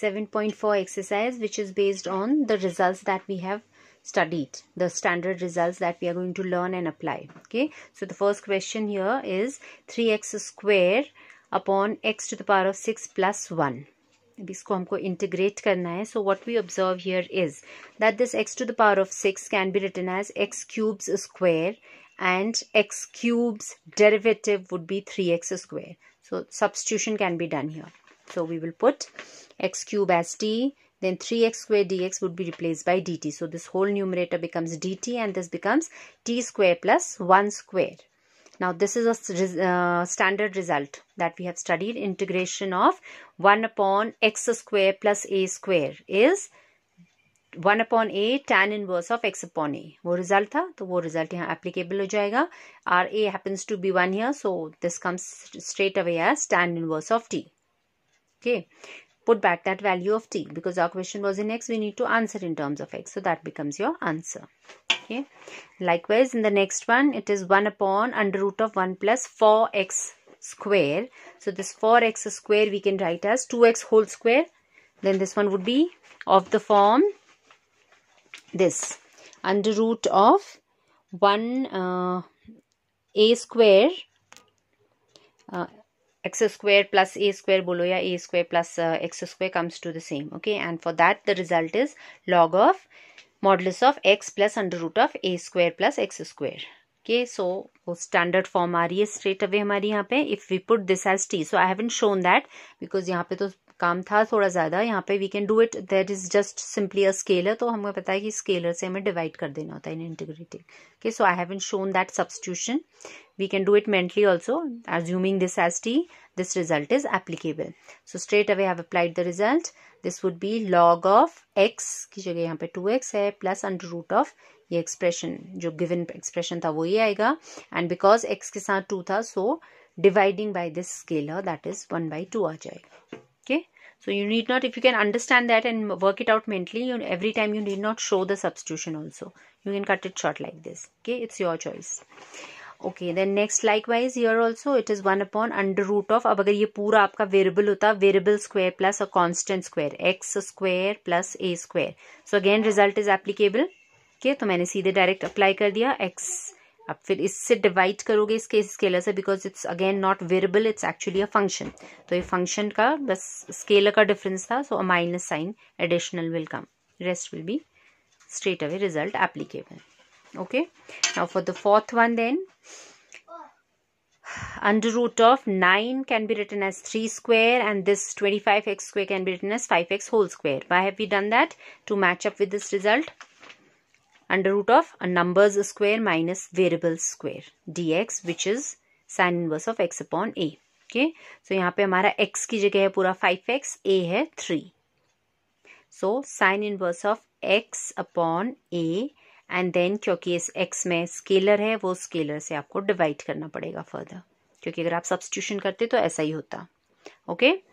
7.4 exercise which is based on the results that we have studied the standard results that we are going to learn and apply okay so the first question here is 3x square upon x to the power of 6 plus 1 This इसको हमको integrate करना है so what we observe here is that this x to the power of six can be written as x cubes square and x cubes derivative would be three x square so substitution can be done here so we will put x cube as t then 3x square dx would be replaced by dt. So this whole numerator becomes dt and this becomes t square plus 1 square. Now this is a uh, standard result that we have studied. Integration of 1 upon x square plus a square is 1 upon a tan inverse of x upon a. वो result था तो वो result यहाँ applicable हो Our a happens to be 1 here so this comes straight away as tan inverse of t okay put back that value of t because our question was in x we need to answer in terms of x so that becomes your answer okay likewise in the next one it is 1 upon under root of 1 plus 4x square so this 4x square we can write as 2x whole square then this one would be of the form this under root of 1 uh, a square uh, x square plus a square below ya a square plus uh, x square comes to the same okay and for that the result is log of modulus of x plus under root of a square plus x square okay so वो standard form आ रही है straight away हमारी यहाँ पे if we put this as t so I haven't shown that because यहाँ पे तो काम था थोड़ा ज़्यादा यहाँ पे we can do it that is just simply a scalar तो हमें पता है कि स्केलर से हमें डिवाइड कर देना होता है in integrating okay so I in shown that substitution we can do it mentally also assuming this as t this result is applicable so straight away have applied the result this would be log of x की जगह यहाँ पे x है plus under root of ये expression जो given expression था वो ही आएगा एंड बिकॉज एक्स के साथ टू था so dividing by this scalar that is one by two आ जाएगा okay so you need not if you can understand that and work it out mentally you, every time you need not show the substitution also you can cut it short like this okay it's your choice okay then next likewise here also it is one upon under root of अगर ये पूरा आपका variable होता variable square plus a constant square x square plus a square so again result is applicable okay तो मैंने सीधे direct apply कर दिया एक्स अब फिर इससे डिवाइड करोगे इसके स्केलर से because it's again not variable it's actually a function तो ये फंक्शन का बस स्केलर का डिफरेंस था so a minus sign additional will come rest will be straight away result applicable okay now for the fourth one then under root of nine can be written as three square and this twenty five x square can be written as five x whole square why have you done that to match up with this result under root of a numbers square minus variables square dx which is sin inverse of x upon a okay okay? So so, यहाँ पे हमारा x की जगह है पूरा five x a है three so sine inverse of x upon a and then क्योंकि इस x में स्केलर है वो स्केलर से आपको डिवाइड करना पड़ेगा फर्दर क्योंकि अगर आप सब्सटीट्यूशन करते तो ऐसा ही होता ओके okay?